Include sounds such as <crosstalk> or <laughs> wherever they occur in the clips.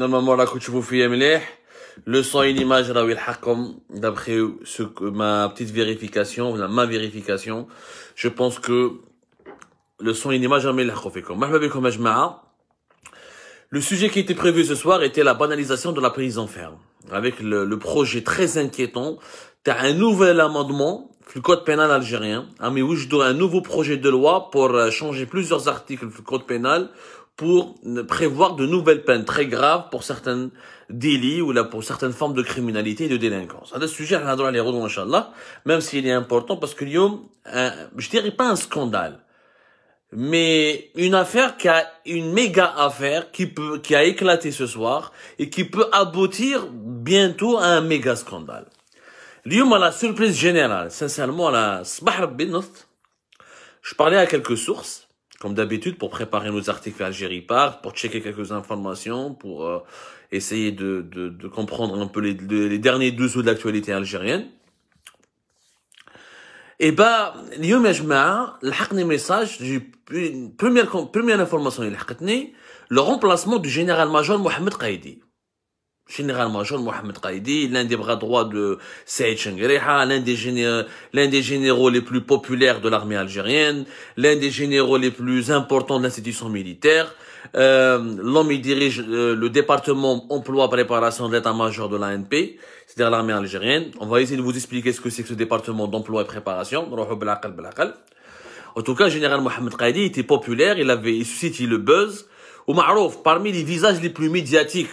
normalement la le son et l'image d'après ce que ma petite vérification ma vérification je pense que le son et l'image le sujet qui était prévu ce soir était la banalisation de la prison ferme avec le, projet très inquiétant tu as un nouvel amendement le code pénal algérien, mais où je dois un nouveau projet de loi pour euh, changer plusieurs articles du code pénal pour prévoir de nouvelles peines très graves pour certains délits ou là pour certaines formes de criminalité et de délinquance. C'est ce sujet à les Inch'Allah, même s'il est important parce que Lyon, je dirais pas un scandale, mais une affaire qui a une méga affaire qui qui a éclaté ce soir et qui peut aboutir bientôt à un méga scandale. Lyon, à la surprise générale, sincèrement, à la je parlais à quelques sources, comme d'habitude, pour préparer nos articles Algérie par, pour checker quelques informations, pour euh, essayer de, de, comprendre un peu les, les derniers dessous de l'actualité algérienne. Et bah, اليوم يا le premier message, j'ai une première, première information اللي le remplacement du général-major Mohamed Qaidi. Général-major Mohamed Qaidi, l'un des bras droits de Saïd Chengriha, l'un des, géné des généraux les plus populaires de l'armée algérienne, l'un des généraux les plus importants de l'institution militaire. Euh, L'homme, il dirige euh, le département emploi-préparation de l'état-major de l'ANP, c'est-à-dire l'armée algérienne. On va essayer de vous expliquer ce que c'est que ce département d'emploi et préparation. En tout cas, général Mohamed Qaidi était populaire, il avait il le buzz. Au Marouf, parmi les visages les plus médiatiques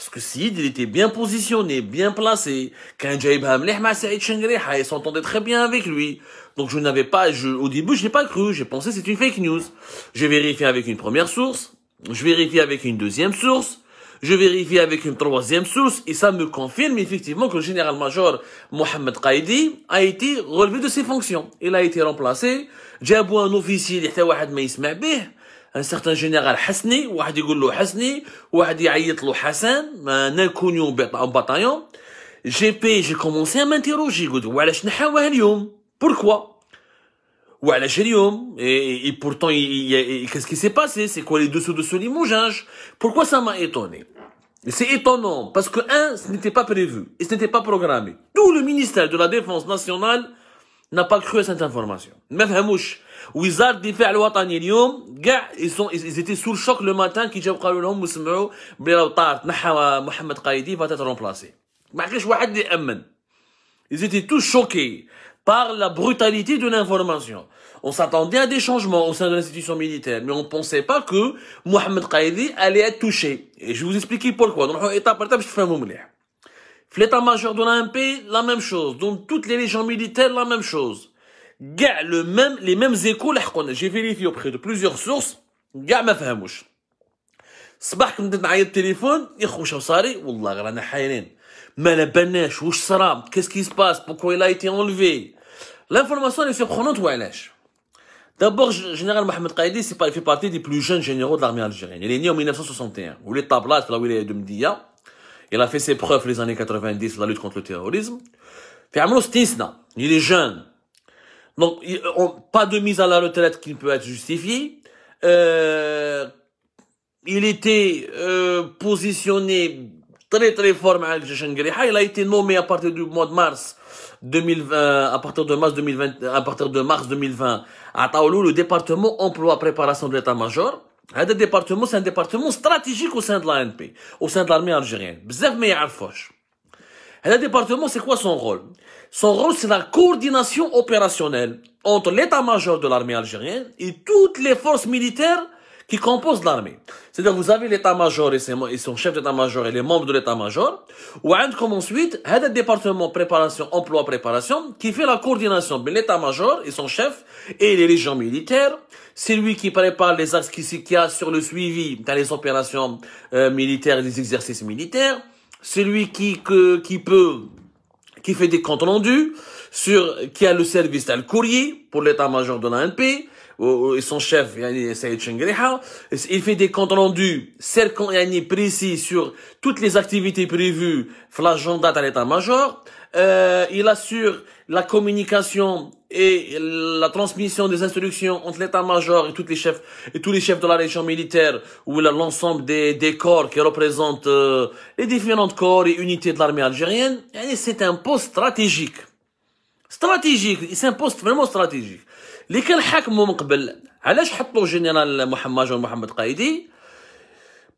Parce que Sid, il était bien positionné, bien placé. Quand Jaib Hamlehma Saïd Shengreha, il s'entendait très bien avec lui. Donc je n'avais pas, je, au début, je n'ai pas cru. J'ai pensé c'est une fake news. J'ai vérifié avec une première source. Je vérifie avec une deuxième source. Je vérifie avec une troisième source et ça me confirme effectivement que le général-major Mohamed Qaidi a été relevé de ses fonctions. Il a été remplacé. J'ai un officier, il était un certain général Hasni, واحد يقول له حسني واحد يعيط له حسن انا كونيو et, pourtant qu'est-ce qui s'est passé c'est quoi les dessous de ce hein? pourquoi ça m'a étonné c'est étonnant parce que un ce n'était pas prévu et ce n'était pas programmé tout le ministère de la défense nationale n'a pas cru à cette information Même pas. وزارة الدفاع الوطني اليوم كاع ils sous le choc le matin كي جاو قالوا لهم وسمعوا بلي لو طار تنحى محمد قايدي فاتت رومبلاسي ما ils étaient tous choqués par la brutalité de l'information. On s'attendait à des changements au sein de l'institution militaire, mais on ne pensait pas que Mohamed Qaïdi allait être touché. Et je vais vous expliquer pourquoi. Donc, étape par étape, je fais un L'état-major de l'AMP, la même chose. Donc, toutes les légions militaires, la même chose le même, les mêmes échos, j'ai vérifié auprès de plusieurs sources, gars, ma fahamouche. صباح كنت نعيط التليفون يا خو شو صاري والله غير رانا حايرين ما نبناش واش صرا D'abord, général Mohamed Qaidi, c'est fait partie des plus jeunes généraux de l'armée algérienne. Il est né en 1961. Où les il a fait ses preuves les années 90 dans la lutte contre le terrorisme. Il est jeune. Donc, on, pas de mise à la retraite qui ne peut être justifiée. Euh, il était euh, positionné très très fort avec Il a été nommé à partir du mois de mars 2020, à partir de mars 2020, à partir de mars 2020 à Taoulou, le département emploi préparation de l'état-major. Un département, c'est un département stratégique au sein de l'ANP, au sein de l'armée algérienne. Bzef le département, c'est quoi son rôle Son rôle, c'est la coordination opérationnelle entre l'état-major de l'armée algérienne et toutes les forces militaires qui composent l'armée. C'est-à-dire, vous avez l'état-major et, son chef d'état-major et les membres de l'état-major. Ou comme ensuite, il département préparation, emploi préparation, qui fait la coordination de l'état-major et son chef et les régions militaires. C'est lui qui prépare les axes qui, qui a sur le suivi dans les opérations euh, militaires et les exercices militaires celui qui, qui peut, qui fait des comptes rendus, sur, qui a le service d'un courrier pour l'état-major de l'ANP, et son chef, Saïd il fait des comptes rendus précis sur toutes les activités prévues, l'agenda de l'état-major, euh, il assure la communication et la transmission des instructions entre l'état-major et tous les chefs et tous les chefs de la région militaire ou l'ensemble des, corps qui représentent euh, les différentes corps et unités de l'armée algérienne, c'est un poste stratégique. Stratégique, c'est un poste vraiment stratégique.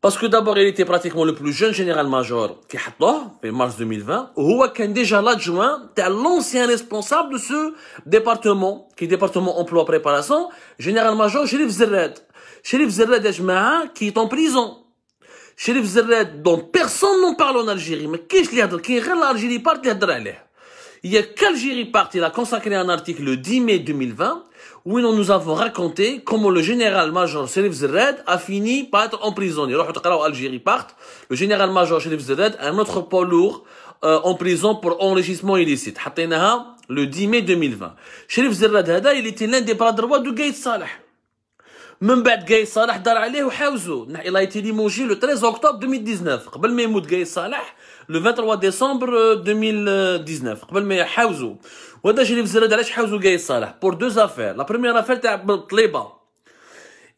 Parce que d'abord, il était pratiquement le plus jeune général-major qui en mars 2020. a déjà l'adjoint, l'ancien responsable de ce département, qui est département emploi-préparation, général-major Sherif Zerred. Sherif Zerred qui est en prison. Chérif Zerred, dont personne n'en parle en Algérie, mais qui est qui l'Algérie part, Il y a qu'Algérie part, il a consacré un article le 10 mai 2020, où nous nous avons raconté comment le général-major Sherif Zerad a fini par être emprisonné. Algérie part, le général-major Sherif est un autre poids lourd, euh, en prison pour enrichissement illicite. Le 10 mai 2020. Sherif Zerad, il était l'un des bras droits de Gaïd Salah. من bad قاي Salah Dar عليه il a été limogé le 13 octobre 2019 قبل ما يموت قاي Salah? le 23 décembre 2019. Euh, Pour deux affaires. La première affaire, c'est Tleba.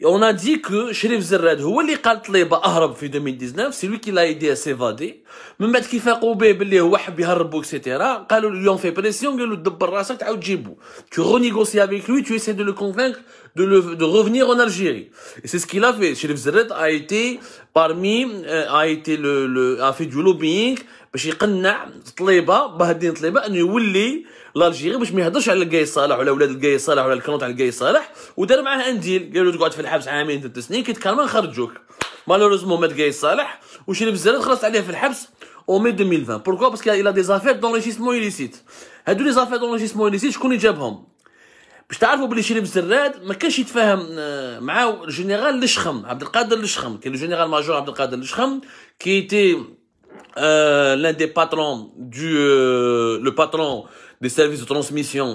On a dit que Sherif Zerred, lui qui a dit Tleba en 2019, c'est lui qui l'a aidé à s'évader. Mais maintenant qu'il fait qu'il est allé à l'arabe, etc., ils lui a fait pression, ils lui a dit de Tu renégocies avec lui, tu essaies de le convaincre de, le, de revenir en Algérie. Et c'est ce qu'il a fait. Chérif Zerret a été parmi, euh, a été le, le a fait du lobbying باش يقنع طليبه باهدين طليبه انه يولي لالجيري باش ما يهضرش على القاي صالح ولا ولاد القاي صالح ولا الكنوط على القاي صالح ودار معاه انديل قال له تقعد في الحبس عامين ثلاث سنين كي تكرم نخرجوك مالوريزمون مات قاي صالح وشري بزاف خلصت عليه في الحبس او مي 2020 بوركو باسكو il ديزافير des affaires d'enrichissement هادو لي زافير دونجيسمون illicite شكون اللي جابهم باش تعرفوا بلي شريف الزراد ما كانش يتفاهم مع الجنرال le عبد القادر qui est le général-major القادر الشخم كي تي Euh, l'un des patrons du le patron des services de transmission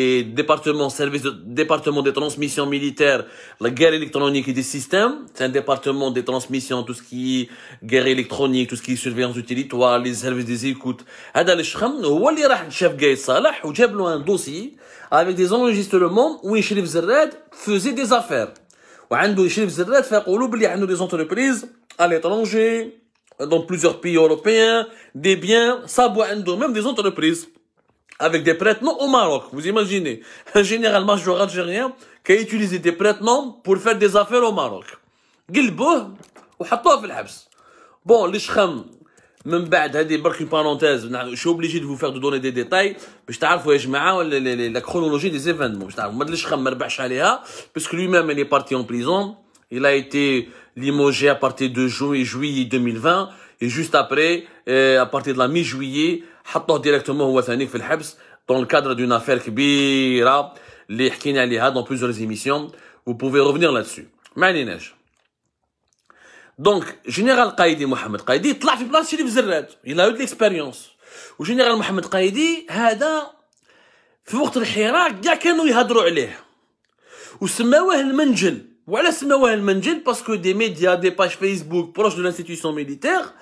et département service de, département des transmissions militaires la guerre électronique et des systèmes c'est un département des transmissions tout ce qui est guerre électronique tout ce qui est surveillance du territoire les services des écoutes هذا الشخم هو اللي راح لشاف قايد صالح وجاب له un dossier avec des enregistrements où Ishrif Zerred faisait des affaires. Ishrif Zerred fait des entreprises à l'étranger, dans plusieurs pays européens, des biens, ça même des entreprises. Avec des prêtements au Maroc, vous imaginez. Un général major algérien qui a utilisé des prêtements pour faire des affaires au Maroc. قلبوه dans le الحبس Bon, les من بعد هذه برك بارونتيز شو اوبليجي دو فير دو دوني دي ديتاي باش تعرفوا يا جماعه لا كرونولوجي دي زيفينمون باش تعرفوا Il a été limogé à partir de juillet, juillet 2020 et juste après, euh, à partir de la mi-juillet, حطوه directement هو ثاني في الحبس dans le cadre d'une affaire dans plusieurs émissions. Vous pouvez revenir là-dessus. Donc, Général Qaïdi, Mohamed Qaïdi, il est sorti sur les réseaux sociaux, il a eu l'expérience. Et Général Mohamed Qaïdi, c'est ce qu'il a fait pendant le débat, et c'est ce qu'il a fait. Et c'est ce qu'il a fait, parce que les médias, les Facebook proches de l'institution militaire,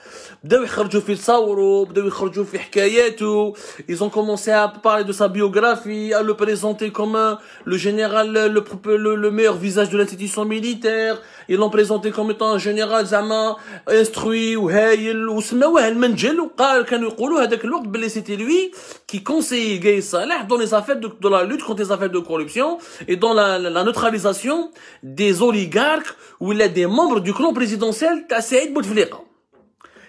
ils sont allés dans le sable, ils ils ont commencé à parler de sa biographie, à le présenter comme le général, le meilleur visage de l'institution militaire ils l'ont présenté comme étant un général Zama instruit ou ou ou وسماوه المنجل le كانوا يقولوا هذاك الوقت بلي سيتي لوي qui conseillait Gay Saleh dans les affaires de, la lutte contre les affaires de corruption et dans la, neutralisation des oligarques ou il est des membres du clan présidentiel Saïd Bouteflika.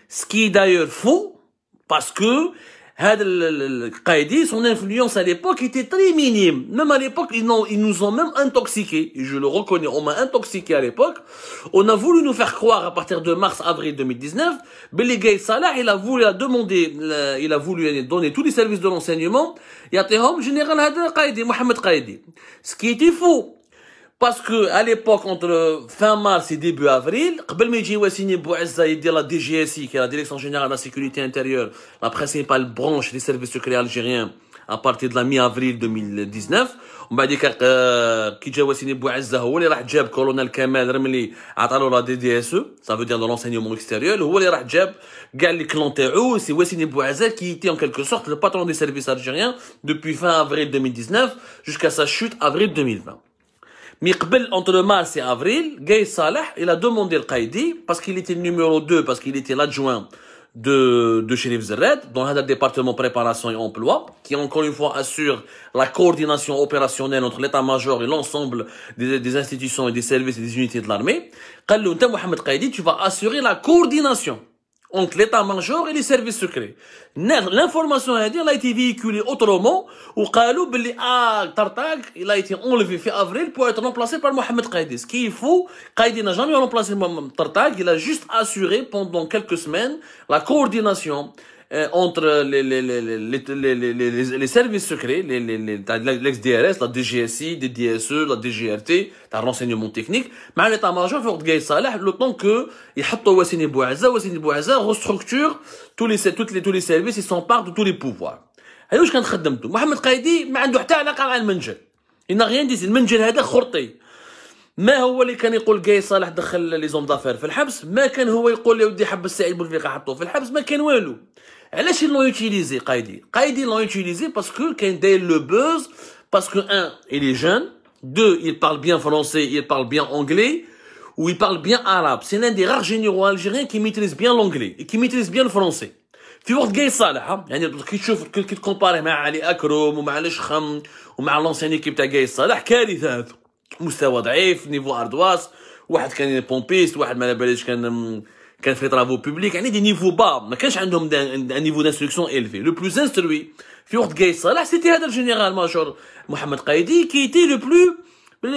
Ce qui est d'ailleurs faux parce que هذا القايدي son influence à l'époque était très minime même à l'époque ils, nous ont même intoxiqué. je le reconnais on m'a intoxiqué à l'époque on a voulu nous faire croire à partir de mars avril 2019 Billy Salah il a voulu a il a voulu donner tous les services de l'enseignement يعطيهم général هذا القايدي Mohamed Qaidi ce qui était faux parce que, à l'époque, entre fin mars et début avril, avant Meji a la DGSI, qui est la Direction Générale de la Sécurité Intérieure, la principale branche des services secrets algériens, à partir de la mi-avril 2019. On va dire que, qui euh, a Colonel Kamel Remli, a la DDSE, ça veut dire de l'enseignement extérieur, ou les c'est la Bouazza, qui était en quelque sorte le patron des services algériens, depuis fin avril 2019, jusqu'à sa chute avril 2020. Miqbel, entre mars et avril, Gay Saleh il a demandé le Qaïdi, parce qu'il était le numéro 2, parce qu'il était l'adjoint de, de shérif dans le département préparation et emploi, qui encore une fois assure la coordination opérationnelle entre l'état-major et l'ensemble des, des, institutions et des services et des unités de l'armée. Mohamed Qaïdi, tu vas assurer la coordination entre l'état-major et les services secrets. L'information à dire, a été véhiculée autrement, ou dit ah, Tartag, il a été enlevé fin avril pour être remplacé par Mohamed Qaïdi. Ce qu'il faut, Qaïdi n'a jamais remplacé Mohamed Tartag, il a juste assuré pendant quelques semaines la coordination اونتر لي لي لي لي لي سيرفيس سكري entre les, les, les, les, services secrets, les, les, دي drs la DGSI, دي جي ار تي تاع الرونسينيومون تكنيك مع ليطا ماجور في وقت قايد صالح لو طون كو يحطوا وسيم بوعزه وسيم بوعزه ريستركتور تو لي توت لي تو لي سيرفيس يسونبار دو تو لي بوفوار هذا واش كانت خدمته محمد قايدي ما عنده حتى علاقه مع المنجل ان غيان ديز المنجل هذا خرطي ما هو اللي كان يقول جاي صالح دخل لي زوم دافير في الحبس ما كان هو يقول يا ودي حب السعيد بوفيقه حطوه في الحبس ما كان والو Alors, eh, ils l'ont utilisé, Kaidi. Kaidi l'ont utilisé parce que Kendé le buzz, parce que, un, il est jeune, deux, il parle bien français, il parle bien anglais, ou il parle bien arabe. C'est l'un des rares généraux algériens qui maîtrise bien l'anglais, et qui maîtrise bien le français. Tu vois, hein. Il y a qui te qui te comparent avec Ali Akrom, ou avec Al-Shkham, ou avec l'ancienne équipe de Gay Salah, quel est-ce que Moustawa Daif, niveau ardoise, ou avec un pompiste, ou avec qui malabalèche, hum, Qu'un fait des travaux publics, à y des niveaux bas. Mais qu'un ch'un d'homme homme d'un niveau d'instruction élevé. Le plus instruit, c'était le général-major Mohamed Kaidi, qui était le plus,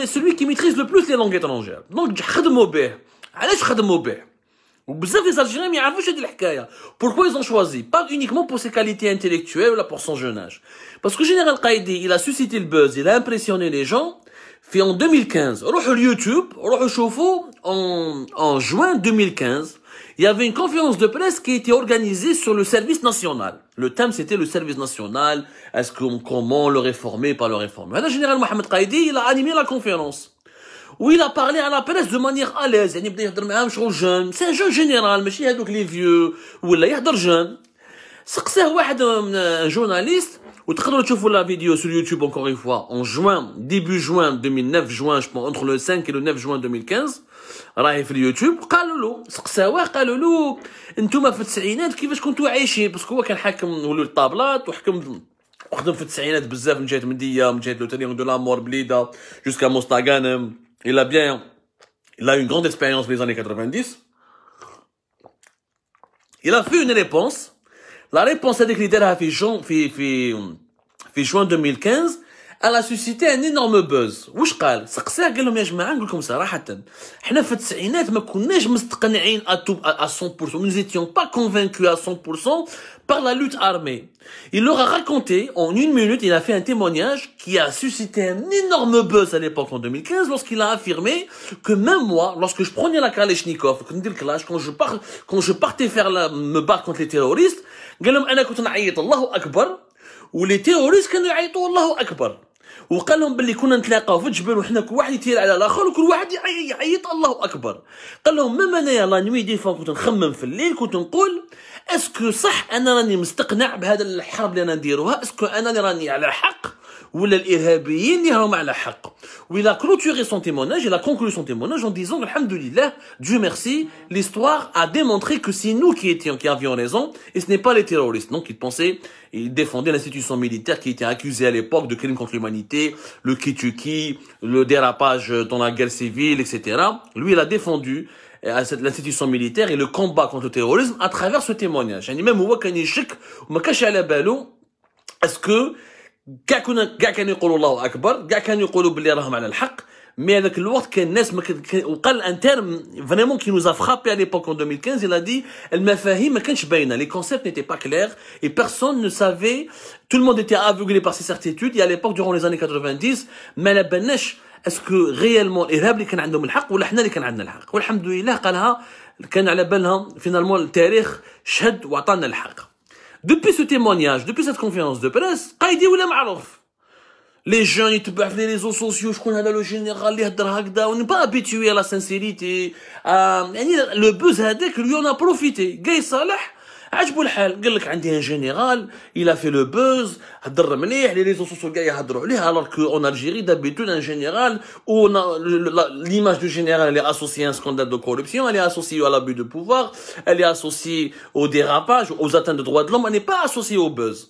celui qui maîtrise le plus les langues étrangères. Donc, j'ai hâte de m'obéir. Allez, j'ai hâte de m'obéir. Vous savez, les Algériens, ils ont je peu châte de l'hakaya. Pourquoi ils ont choisi? Pas uniquement pour ses qualités intellectuelles, là, pour son jeune âge. Parce que le général Kaidi, il a suscité le buzz, il a impressionné les gens. Fait en 2015. sur Youtube. Rouhouhou, choufou, faut. En, en juin 2015 il y avait une conférence de presse qui était organisée sur le service national. Le thème, c'était le service national. Est-ce qu'on, comment le réformer, par le réformer? Le général Mohamed Qaidi, il a animé la conférence. Où il a parlé à la presse de manière à l'aise. C'est un jeune général, mais il les vieux. Ou là, il C'est un un جورناليست un journaliste, la vidéo sur YouTube encore une fois en juin, début juin 2009 juin, je pense, entre le 5 et le 9 juin 2015 راهي في اليوتيوب قالوا له سقساوه قالوا له انتم في التسعينات كيفاش كنتوا عايشين باسكو هو كان حاكم ولو الطابلات وحكم وخدم في التسعينات بزاف من جهه منديه من جهه لوتاني دو لامور بليده جوسكا موستاغان الى بيان الى اون غروند اكسبيريونس في زاني 90 الى في اون ريبونس لا ريبونس هذيك اللي دارها في جون في في في جوان 2015 elle a suscité un énorme buzz واش قال سقساه قال لهم يا جماعه نقول لكم صراحه حنا في التسعينات ما كناش مستقنعين 100% nous étions pas convaincus à 100% par la lutte armée il leur a raconté en une minute il a fait un témoignage qui a suscité un énorme buzz à l'époque en 2015 lorsqu'il a affirmé que même moi lorsque je prenais la Kalashnikov, quand je pars quand je partais faire la, me battre contre les terroristes قال لهم انا كنت نعيط الله اكبر ولي تيروريست كانوا يعيطوا الله اكبر وقال لهم باللي كنا نتلاقاو في الجبل وحنا كل واحد يتير على الاخر وكل واحد يعيط الله اكبر قال لهم ما انايا لا نوي دي كنت نخمم في الليل كنت نقول اسكو صح انا راني مستقنع بهذا الحرب اللي انا نديروها اسكو انا راني على حق ou il a clôturé son témoignage, il a conclu son témoignage en disant, Alhamdulillah, Dieu merci, l'histoire a démontré que c'est nous qui étions, qui avions raison, et ce n'est pas les terroristes. Donc, il pensait, il défendait l'institution militaire qui était accusée à l'époque de crimes contre l'humanité, le kituki, le dérapage dans la guerre civile, etc. Lui, il a défendu euh, à l'institution militaire et le combat contre le terrorisme à travers ce témoignage. Est-ce que كاع كنا كاع كانوا يقولوا الله اكبر كاع كانوا يقولوا باللي راهم على الحق مي هذاك الوقت كان الناس ما كان وقال الانتر فريمون كي نوزا فخابي على ليبوك 2015 الا دي المفاهيم ما كانش باينه لي كونسيبت نيتي با كلير اي بيرسون نو سافي تو لو موند ايتي افوغلي بار سي سيرتيتود يا ليبوك دورون لي زاني 90 ما لا بالناش اسكو غيالمون الارهاب اللي كان عندهم الحق ولا حنا اللي كان عندنا الحق والحمد لله قالها كان على بالها فينالمون التاريخ شهد وعطانا الحق Depuis ce témoignage, depuis cette conférence de presse, ou Marouf. Les gens, ils te bafent les réseaux sociaux, je connais le général, les on n'est pas habitué à la sincérité. le buzz que lui on a profité. Gay عجبو الحال قال لك عندي ان جينيرال الى في لو بوز هضر مليح لي ريزو سوسيو كاع يهضروا عليه الوغ كو اون الجيري دابيتو ان جينيرال و ليماج دو جينيرال لي اسوسي ان سكاندال دو كوربسيون لي اسوسي على بي دو بوفوار لي اسوسي او ديراباج او زاتان دو دو دو لوم اني با اسوسي او بوز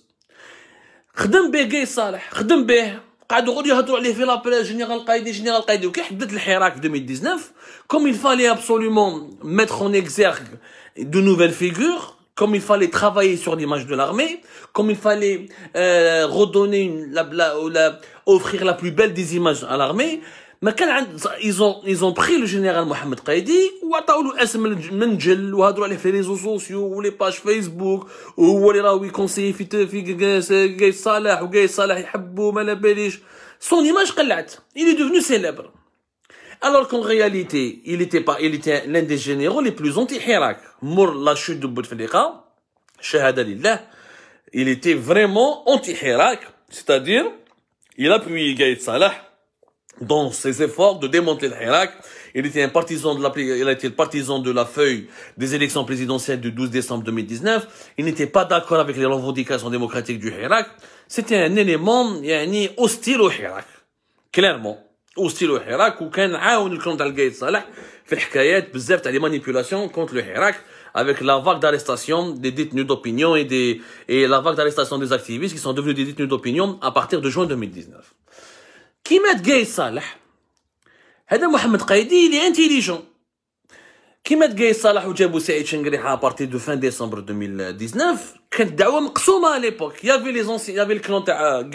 خدم به كاي صالح خدم به قعد غادي يهضروا عليه في لابري جينيرال قايدي جينيرال قايدي وكي حدد الحراك 2019 كوم يل فالي ميتخ اون اكزيرغ دو نوفيل فيغور comme il fallait travailler sur l'image de l'armée, comme il fallait euh, redonner une, la, la, offrir la plus belle des images à l'armée. Mais quand ils ont ils ont pris le général Mohamed Qaidi ou attaulu Esmel Menjel ou attaulu les réseaux sociaux ou les pages Facebook ou les là où ils conseillent fit fit Gay Salah ou Gay Salah il aime ou mal son image qu'elle il est devenu célèbre alors qu'en réalité, il était pas, il était l'un des généraux les plus anti-Hirak. Mour, la chute de Bouteflika, shahada lillah, il était vraiment anti-Hirak. C'est-à-dire, il appuyait Gaïd Salah dans ses efforts de démonter le Hirak. Il était un partisan de la, a le partisan de la feuille des élections présidentielles du 12 décembre 2019. Il n'était pas d'accord avec les revendications démocratiques du Hirak. C'était un élément, hostile au Hirak. Clairement. وستيلو حراك وكان عاون الكلون تاع القايد صالح في الحكايات بزاف تاع لي مانيبيولاسيون كونت le حراك avec la vague d'arrestation des détenus d'opinion et, des, et la vague d'arrestation des activistes qui sont devenus des détenus d'opinion à partir de juin 2019. Qui met Gay Salah Mohamed Qaidi il est intelligent. كيما au صلاح وجابوا سعيد à partir de fin décembre 2019 كانت دعوه مقسومه ليبوك يافي لي les anciens, الكلون تاع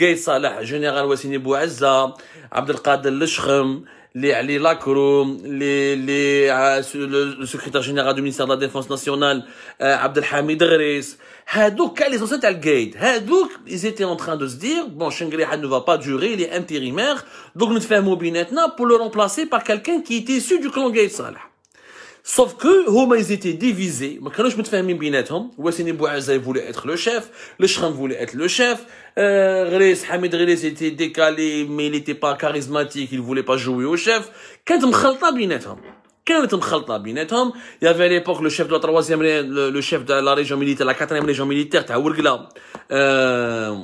قاي صلاح جنرال وسيني بوعزه عبد القادر الشخم les Ali Lacro, les, les, le, le, secrétaire général du ministère de la Défense nationale, euh, Abdelhamid donc, Hadouk, les anciens Al-Gaïd, Donc, ils étaient en train de se dire, bon, Shengriha ne va pas durer, il est intérimaire, donc nous faisons maintenant pour le remplacer par quelqu'un qui était issu du clan Gaïd Salah. Sauf que, eux ils étaient divisés. Je me kanouch متفاهمين بيناتهم. Wassini Bouazza voulait être le chef. Le Shram voulait être le chef. Euh, Hamid Ghilis était décalé, mais il n'était pas charismatique. Il voulait pas jouer au chef. Quand tu بيناتهم. كانت مخلطة Il y avait à l'époque le chef de la troisième, le, chef de la région militaire, la quatrième région militaire, تاع ورقلة. Euh,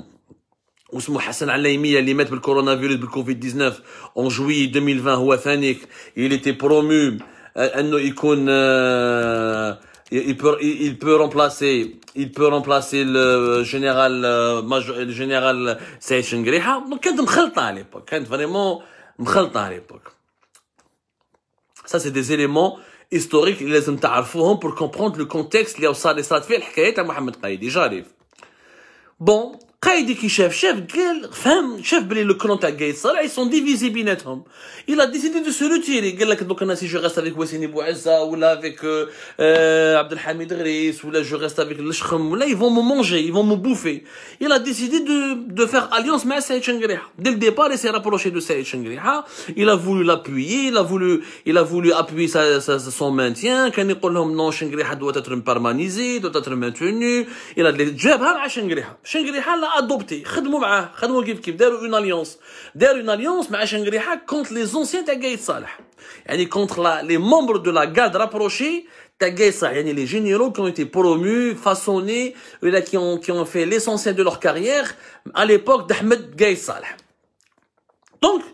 واسمه حسن عليميه اللي مات بالكورونا le Covid 19 en juillet 2020 هو il était promu انه euh, euh, peut remplacer le général euh, le général Saïd Chengriha donc quand mkhalta à l'époque quand vraiment mkhalta à l'époque ça c'est des éléments historiques qu'il les connaître pour comprendre le contexte les ont ça les stratégies la histoire de Mohamed Qaidi j'arrive bon Qaïdi qui chef, chef, femme, chef, le clan à Gaïd ils sont divisés binatom. Il a décidé de se retirer. Il si je reste avec Wassini Bouazza, ou là avec, euh, euh Abdelhamid Riz, ou là je reste avec le ils vont me manger, ils vont me bouffer. Il a décidé de, de faire alliance avec Saïd Chengriha. Dès le départ, il s'est rapproché de Saïd Chengriha. Il a voulu l'appuyer, il a voulu, il a voulu appuyer sa, son maintien. Quand il dit oh, non, Chengriha doit être permanisé, doit être maintenu. Il a dit, Jabhar à Chengriha. Chengriha là adopté. Daru une alliance. derrière une alliance, mais contre les anciens C'est-à-dire, contre les membres de la garde rapprochée Tagayt Salah. les généraux qui ont été promus, façonnés, qui, ont, fait l'essentiel de leur carrière à l'époque d'Ahmed Gayt Donc, euh,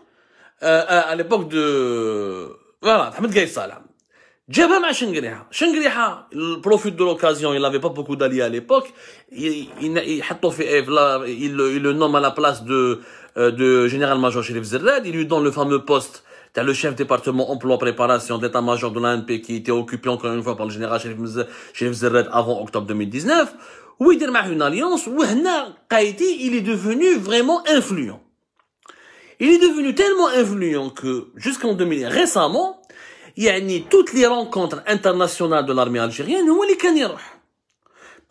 euh, à l'époque de. Voilà, Ahmed pas ma il profite de l'occasion, il n'avait pas beaucoup d'alliés à l'époque. Il, il, il, il, le nomme à la place de, euh, de général-major Sherif Zerred. Il lui donne le fameux poste T'as le chef département emploi préparation d'état-major de l'ANP qui était occupé encore une fois par le général Sherif Zerred avant octobre 2019. où il a une alliance. où Qaïdi, il est devenu vraiment influent. Il est devenu tellement influent que jusqu'en 2000, récemment, il a ni toutes les rencontres internationales de l'armée algérienne هو اللي كان يروح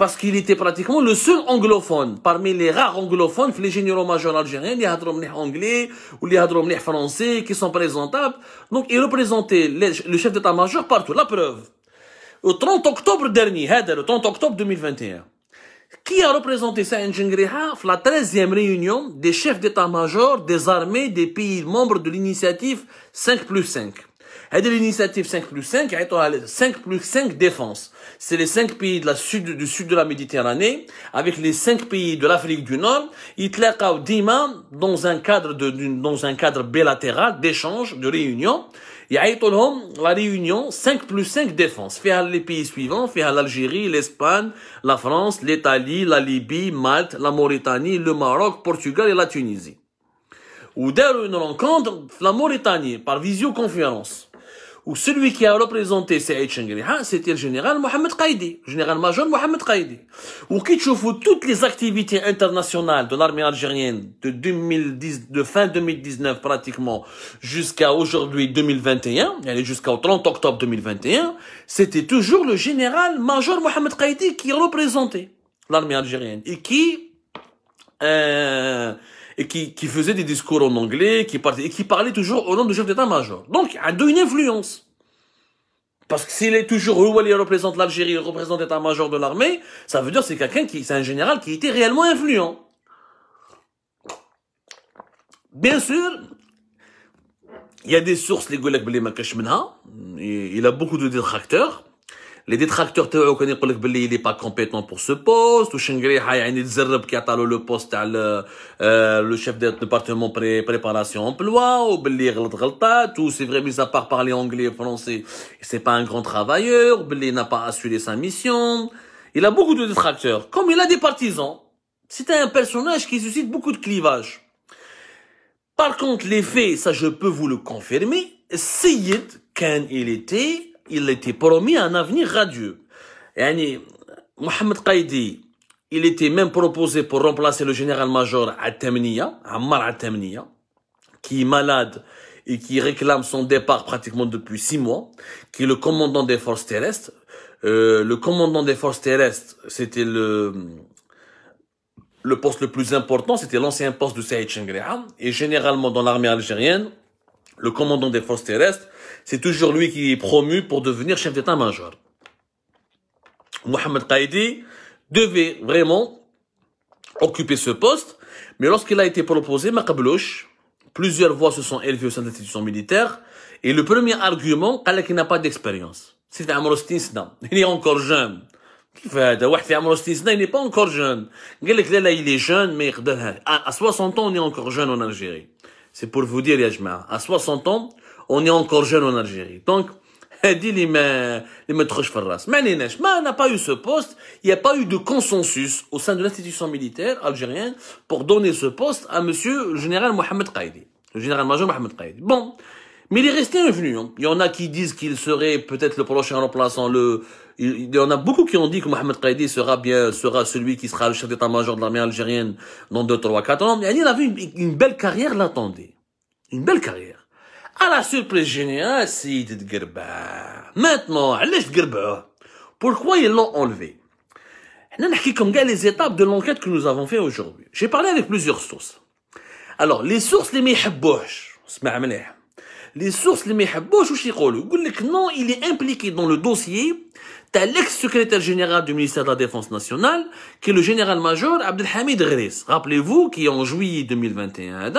parce qu'il était pratiquement le seul anglophone parmi les rares anglophones les généraux majors algériens les يهضروا anglais ou les يهضروا français qui sont présentables donc il représentait le chef d'état-major partout la preuve au 30 octobre dernier le 30 octobre 2021 qui a représenté Saïd Jengriha la 13e réunion des chefs d'état-major des armées des pays membres de l'initiative 5 plus 5 elle l'initiative 5 plus 5, 5 plus 5 défense. C'est les 5 pays de la sud, du sud de la Méditerranée, avec les 5 pays de l'Afrique du Nord, ils dima dans un cadre de, dans un cadre bilatéral d'échange, de réunion. ont la réunion 5 plus 5 défense Faites les pays suivants faire l'Algérie l'Espagne la France l'Italie la Libye Malte la Mauritanie le Maroc Portugal et la Tunisie ou une rencontre la Mauritanie par visioconférence ou celui qui a représenté ces Changriha, c'était le général Mohamed Qaidi, le général major Mohamed Qaidi. Ou qui chauffe toutes les activités internationales de l'armée algérienne de 2010, de fin 2019 pratiquement jusqu'à aujourd'hui 2021, elle jusqu'au 30 octobre 2021, c'était toujours le général major Mohamed Qaidi qui représentait l'armée algérienne et qui, euh, et qui, faisait des discours en anglais, qui parlait, et qui parlait toujours au nom du chef d'état-major. Donc, il a une influence. Parce que s'il est toujours où il représente l'Algérie, il représente l'état-major de l'armée, ça veut dire que c'est quelqu'un qui, c'est un général qui était réellement influent. Bien sûr, il y a des sources, les Goulak Il a beaucoup de détracteurs. Les détracteurs, il n'est pas complètement pour ce poste. Ou qui a le poste euh, le chef de département préparation emploi. Ou Bélé Tout c'est vrai, mais part par les anglais français, C'est pas un grand travailleur. n'a pas assuré sa mission. Il a beaucoup de détracteurs. Comme il a des partisans, c'est un personnage qui suscite beaucoup de clivages. Par contre, les faits, ça je peux vous le confirmer, c'est Yid était... était il était promis un avenir radieux. Yani, Mohamed Kaidi, il était même proposé pour remplacer le général-major Atamniya, Ammar Atamniya, qui est malade et qui réclame son départ pratiquement depuis six mois, qui est le commandant des forces terrestres. Euh, le commandant des forces terrestres, c'était le poste le plus important, c'était l'ancien poste de Saïd Chengreha. Et généralement, dans l'armée algérienne, le commandant des forces terrestres, c'est toujours lui qui est promu pour devenir chef d'état-major. Mohamed Qaidi devait vraiment occuper ce poste, mais lorsqu'il a été proposé, Makablouch, plusieurs voix se sont élevées au sein de l'institution militaire, et le premier argument, c'est qu'il n'a pas d'expérience. C'est Amr il est encore jeune. Il n'est pas encore jeune. Il est jeune, mais à 60 ans, on est encore jeune en Algérie. C'est pour vous dire, à 60 ans, on est encore jeune en Algérie. Donc, <laughs> dit les Mais n'a pas eu ce poste, il n'y a pas eu de consensus au sein de l'institution militaire algérienne pour donner ce poste à monsieur le général Mohamed Kaidi. le général-major Mohamed Kaidi. Bon, mais il est resté revenu. Hein. Il y en a qui disent qu'il serait peut-être le prochain remplaçant. Le, il y en a beaucoup qui ont dit que Mohamed Kaidi sera bien, sera celui qui sera le chef d'état-major de l'armée algérienne dans 2, trois, 4 ans. Et il avait une, une belle carrière l'attendait. Une belle carrière. À la surprise générale, c'est de Gerba. Maintenant, allez Gerba. Pourquoi ils l'ont enlevé comme les étapes de l'enquête que nous avons fait aujourd'hui. J'ai parlé avec plusieurs sources. Alors, les sources, les mener. les sources, les mihbouch, ou non, il est impliqué dans le dossier de l'ex-secrétaire général du ministère de la Défense nationale, qui est le général-major Abdelhamid Gheris. Rappelez-vous, qui en juillet 2021,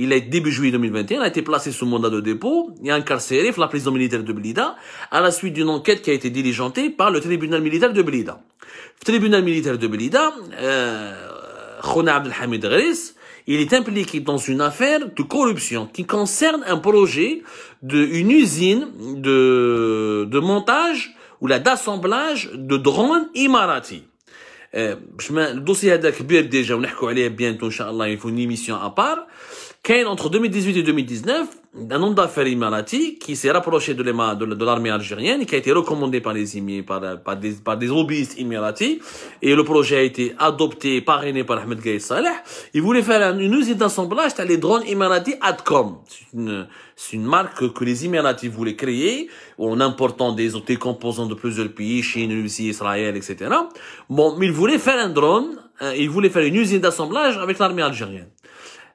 il est début juillet 2021, a été placé sous mandat de dépôt et incarcéré à la prison militaire de Blida à la suite d'une enquête qui a été diligentée par le tribunal militaire de Blida. Le tribunal militaire de Blida, euh, Abdelhamid il est impliqué dans une affaire de corruption qui concerne un projet d'une usine de, de montage ou d'assemblage de drones imarati. Euh, le à déjà On كبير ديجا ونحكوا bientôt, il faut une émission à part entre 2018 et 2019, un homme d'affaires émirati qui s'est rapproché de l'armée algérienne, qui a été recommandé par les par, des, par lobbyistes émiratis, et le projet a été adopté, parrainé par Ahmed Gaïd Saleh. Il voulait faire une usine d'assemblage c'était les drones émiratis Adcom. C'est une, une marque que les émiratis voulaient créer, en important des, des composants de plusieurs pays, Chine, Russie, Israël, etc. Bon, mais il voulait faire un drone, euh, il voulait faire une usine d'assemblage avec l'armée algérienne.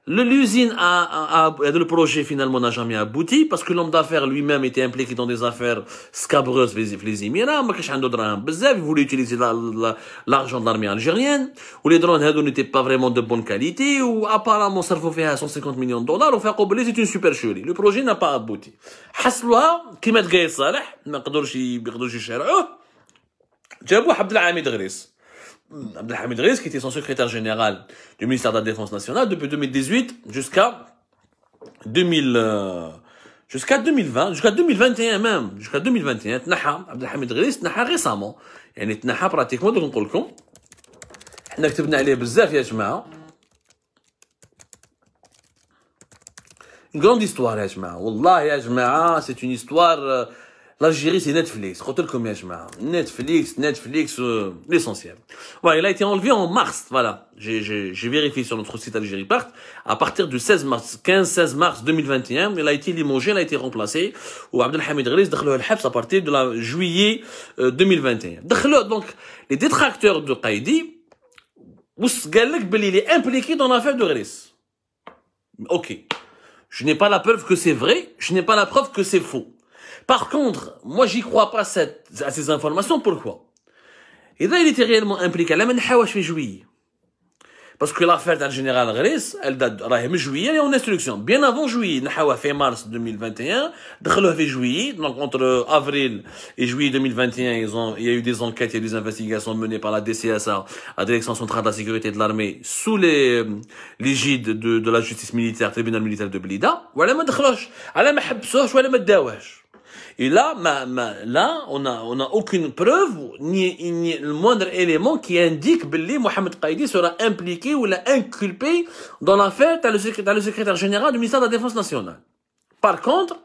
L'usine a, le projet finalement n'a jamais abouti parce que l'homme d'affaires lui-même était impliqué dans des affaires scabreuses vis-à-vis les Émirats, il voulait utiliser l'argent de l'armée algérienne, ou les drones n'étaient pas vraiment de bonne qualité, ou apparemment ça fait à 150 millions de dollars, ou fait c'est une supercherie. Le projet n'a pas abouti. qui met Abdelhamid Riz, qui était son secrétaire général du ministère de la Défense nationale depuis 2018 jusqu'à 2000, euh, jusqu'à 2020, jusqu'à 2021 même, jusqu'à 2021, تنحى Abdelhamid الحميد غريس récemment يعني تنحى pratiquement dans نقول لكم حنا كتبنا عليه بزاف يا جماعه Une grande histoire, يا جماعة. والله يا c'est une histoire euh, L'Algérie, c'est Netflix. Netflix, Netflix, euh, l'essentiel. Voilà, il a été enlevé en mars. Voilà, j'ai vérifié sur notre site Algérie Part. À partir du 16 mars, 15-16 mars 2021, il a été limogé, il a été remplacé. Ou Abdelhamid Ghalis, le Habs à partir de la juillet 2021. Euh, donc, les détracteurs de Qaïdi, ben, il est impliqué dans l'affaire de Ghalis. Ok. Je n'ai pas la preuve que c'est vrai, je n'ai pas la preuve que c'est faux. Par contre, moi, j'y crois pas cette, à ces informations. Pourquoi Et là, il était réellement impliqué. même juillet. Parce que l'affaire d'un général Gris, elle date de juillet, elle est en instruction. Bien avant juillet, Nahawa fait mars 2021, fait juillet, donc entre avril et juillet 2021, ils ont, il y a eu des enquêtes, il y a eu des investigations menées par la DCSA, la Direction Centrale de la Sécurité de l'Armée, sous les, euh, l'égide de, de la justice militaire, tribunal militaire de Blida. Voilà ma Dkhlouf, voilà ma Habsoch, voilà ma et là, ma, là, on a, on a aucune preuve, ni, ni, le moindre élément qui indique que Mohamed Qaidi sera impliqué ou inculpé dans l'affaire dans le, secrétaire, le général du ministère de la Défense nationale. Par contre,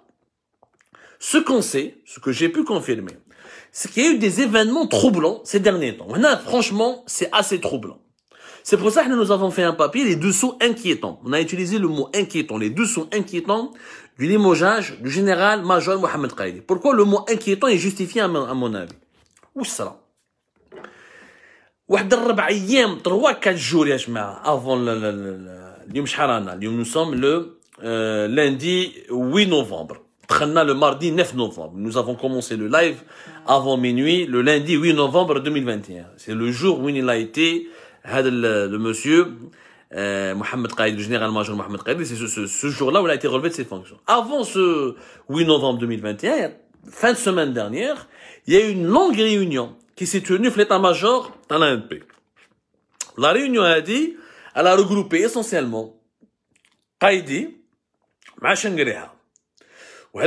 ce qu'on sait, ce que j'ai pu confirmer, c'est qu'il y a eu des événements troublants ces derniers temps. On franchement, c'est assez troublant. C'est pour ça que nous avons fait un papier, les deux sont inquiétants. On a utilisé le mot inquiétant, les deux sont inquiétants du limogeage du général major Mohamed Qaidi. Pourquoi le mot inquiétant est justifié à mon, avis Où واحد الربع ايام 3 4 jours يا جماعه افون اليوم شحال اليوم lundi 8 novembre. le mardi 9 novembre. Nous avons commencé le live avant minuit, le lundi 8 novembre 2021. C'est le jour où il a été, le monsieur, euh, Mohamed Qaïd, le général major Mohamed Qaïd, c'est ce, jour-là où il a été relevé de ses fonctions. Avant ce 8 novembre 2021, fin de semaine dernière, il y a eu une longue réunion qui s'est tenue l'état-major dans l'ANP. La réunion a dit, elle a regroupé essentiellement Qaïdi, Machengreha.